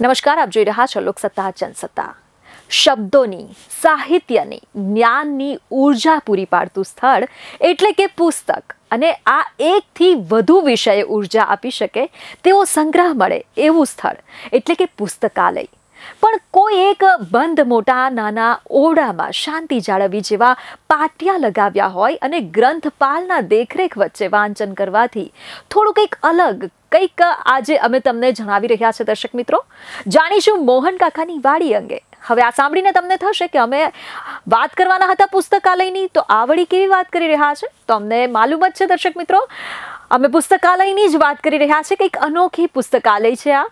નમસ્કાર આપ જોઈ રહ્યા છો લોકસત્તા જનસત્તા શબ્દોની સાહિત્યની જ્ઞાનની ઉર્જા પૂરી પાડતું સ્થળ એટલે કે પુસ્તક અને આ એકથી વધુ વિષય ઉર્જા આપી શકે તેવો સંગ્રહ મળે એવું સ્થળ એટલે કે પુસ્તકાલય પણ કોઈ એક બંધ મોટા નાના ઓરડામાં શાંતિ જાળવવી જેવા પાટિયા લગાવ્યા હોય અને ગ્રંથપાલના દેખરેખ વચ્ચે વાંચન કરવાથી થોડું કંઈક અલગ કંઈક આજે અમે તમને જણાવી રહ્યા છે દર્શક મિત્રો જાણીશું મોહન કાકાની વાડી અંગે હવે આ સાંભળીને તમને થશે કે અમે વાત કરવાના હતા પુસ્તકાલયની તો આ વળી કેવી વાત કરી રહ્યા છે તો અમને માલુમ જ છે દર્શક મિત્રો અમે પુસ્તકાલયની જ વાત કરી રહ્યા છીએ કંઈક અનોખી પુસ્તકાલય છે આ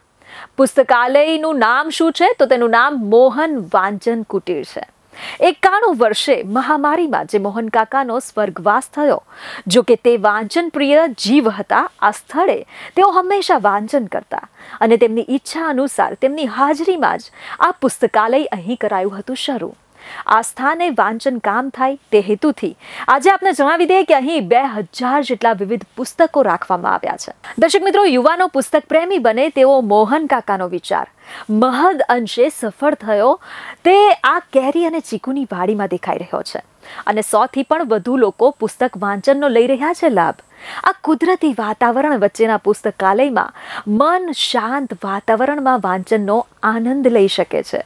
પુસ્તકાલયનું નામ શું છે તો તેનું નામ મોહન વાંચન કુટીર છે એકાણું વર્ષે મહામારીમાં જે મોહન કાકાનો સ્વર્ગવાસ થયો જો કે તે વાંચન પ્રિય જીવ હતા આ સ્થળે તેઓ હંમેશા વાંચન કરતા અને તેમની ઈચ્છા અનુસાર તેમની હાજરીમાં જ આ પુસ્તકાલય અહીં કરાયું હતું શરૂ આ સ્થાને વાંચન કામ થાય તે હેતુથી આજે આપને જણાવી દઈએ કે અહીં બે હજાર જેટલા વિવિધ પુસ્તકો રાખવામાં આવ્યા છે દર્શક મિત્રો યુવાનો પુસ્તક પ્રેમી બને તેવો મોહન કાકાનો વિચાર મહદ અંશે સફળ થયો તે આ કેરી અને ચીકુની વાડીમાં દેખાઈ રહ્યો છે અને સોથી પણ વધુ લોકો પુસ્તક વાંચનનો લઈ રહ્યા છે લાભ આ કુદરતી વાતાવરણ વચ્ચેના પુસ્તકાલયમાં મન શાંત વાતાવરણમાં વાંચનનો આનંદ લઈ શકે છે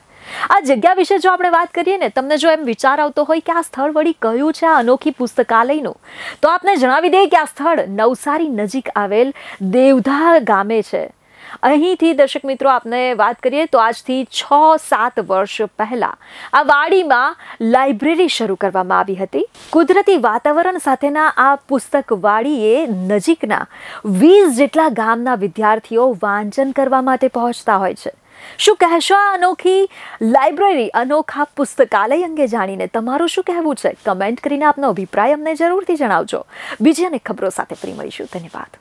આ જગ્યા વિશે જો આપણે વાત કરીએ ને તમને જો એમ વિચાર આવતો હોય કે આ સ્થળ વળી કયું છે આ અનોખી પુસ્તકાલયનું તો આપને જણાવી દઈએ કે આ સ્થળ નવસારી નજીક આવેલ દેવધા ગામે છે અહીંથી દર્શક મિત્રો આપને વાત કરીએ તો આજથી છ સાત વર્ષ પહેલાં આ વાડીમાં લાઇબ્રેરી શરૂ કરવામાં આવી હતી કુદરતી વાતાવરણ સાથેના આ પુસ્તક વાડીએ નજીકના વીસ જેટલા ગામના વિદ્યાર્થીઓ વાંચન કરવા માટે પહોંચતા હોય છે શું કહેશો આ અનોખી લાઇબ્રેરી અનોખા પુસ્તકાલય અંગે જાણીને તમારું શું કહેવું છે કમેન્ટ કરીને આપનો અભિપ્રાય અમને જરૂરથી જણાવજો બીજી અને ખબરો સાથે ફરી મળીશું ધન્યવાદ